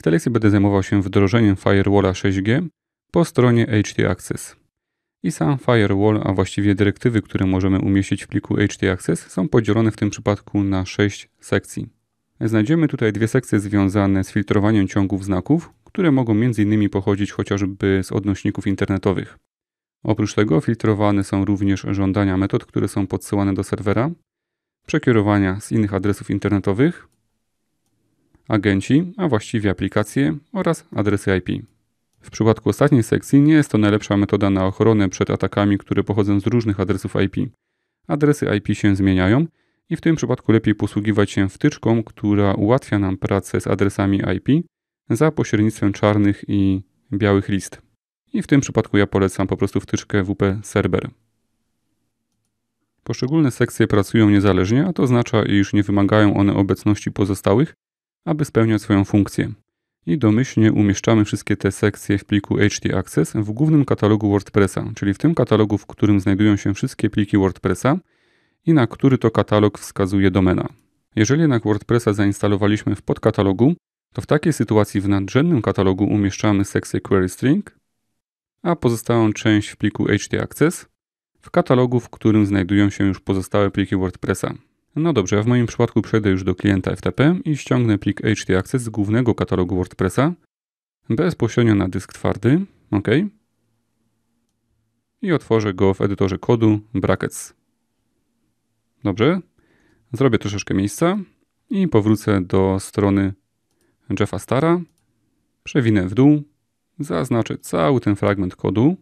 W tej lekcji będę zajmował się wdrożeniem Firewalla 6G po stronie HT Access. I sam firewall, a właściwie dyrektywy, które możemy umieścić w pliku HT Access, są podzielone w tym przypadku na 6 sekcji. Znajdziemy tutaj dwie sekcje związane z filtrowaniem ciągów znaków, które mogą m.in. pochodzić chociażby z odnośników internetowych. Oprócz tego filtrowane są również żądania metod, które są podsyłane do serwera, przekierowania z innych adresów internetowych, agenci, a właściwie aplikacje oraz adresy IP. W przypadku ostatniej sekcji nie jest to najlepsza metoda na ochronę przed atakami, które pochodzą z różnych adresów IP. Adresy IP się zmieniają i w tym przypadku lepiej posługiwać się wtyczką, która ułatwia nam pracę z adresami IP za pośrednictwem czarnych i białych list. I w tym przypadku ja polecam po prostu wtyczkę WP Server. Poszczególne sekcje pracują niezależnie, a to oznacza, iż nie wymagają one obecności pozostałych, aby spełniać swoją funkcję. I domyślnie umieszczamy wszystkie te sekcje w pliku htaccess w głównym katalogu WordPressa, czyli w tym katalogu, w którym znajdują się wszystkie pliki WordPressa i na który to katalog wskazuje domena. Jeżeli jednak WordPressa zainstalowaliśmy w podkatalogu, to w takiej sytuacji w nadrzędnym katalogu umieszczamy sekcję Query String, a pozostałą część w pliku htaccess w katalogu, w którym znajdują się już pozostałe pliki WordPressa. No dobrze, w moim przypadku przejdę już do klienta FTP i ściągnę plik HT Access z głównego katalogu WordPressa bezpośrednio na dysk twardy, OK. I otworzę go w edytorze kodu brackets. Dobrze, zrobię troszeczkę miejsca i powrócę do strony Jeffa Stara. Przewinę w dół, zaznaczę cały ten fragment kodu.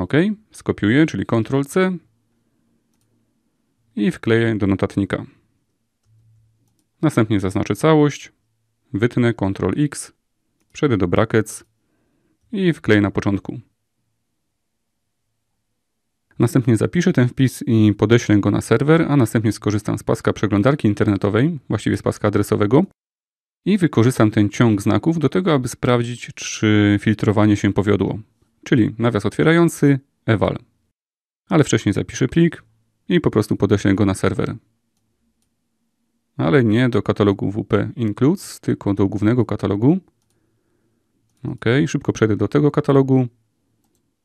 OK, skopiuję, czyli Ctrl-C i wkleję do notatnika. Następnie zaznaczę całość, wytnę Ctrl-X, przejdę do brackets i wkleję na początku. Następnie zapiszę ten wpis i podeślę go na serwer, a następnie skorzystam z paska przeglądarki internetowej, właściwie z paska adresowego i wykorzystam ten ciąg znaków do tego, aby sprawdzić, czy filtrowanie się powiodło czyli nawias otwierający eval. Ale wcześniej zapiszę plik i po prostu podeślę go na serwer. Ale nie do katalogu WP Includes, tylko do głównego katalogu. OK, szybko przejdę do tego katalogu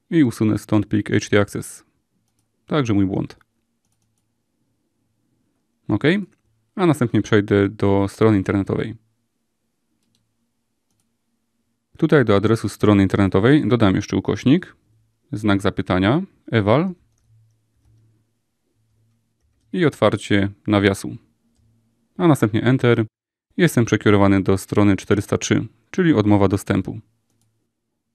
i usunę stąd plik HT Access. Także mój błąd. OK, a następnie przejdę do strony internetowej. Tutaj do adresu strony internetowej dodam jeszcze ukośnik, znak zapytania, eval i otwarcie nawiasu. A następnie Enter. Jestem przekierowany do strony 403, czyli odmowa dostępu.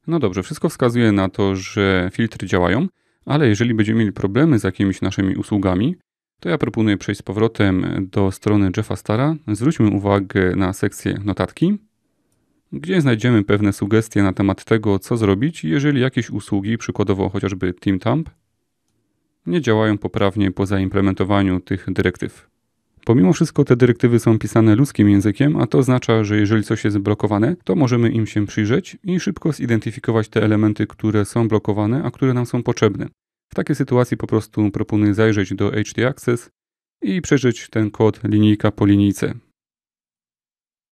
No dobrze, wszystko wskazuje na to, że filtry działają, ale jeżeli będziemy mieli problemy z jakimiś naszymi usługami, to ja proponuję przejść z powrotem do strony Jeffa Stara. Zwróćmy uwagę na sekcję notatki gdzie znajdziemy pewne sugestie na temat tego, co zrobić, jeżeli jakieś usługi, przykładowo chociażby TeamTamp, nie działają poprawnie po zaimplementowaniu tych dyrektyw. Pomimo wszystko te dyrektywy są pisane ludzkim językiem, a to oznacza, że jeżeli coś jest blokowane, to możemy im się przyjrzeć i szybko zidentyfikować te elementy, które są blokowane, a które nam są potrzebne. W takiej sytuacji po prostu proponuję zajrzeć do HD Access i przejrzeć ten kod linijka po linijce.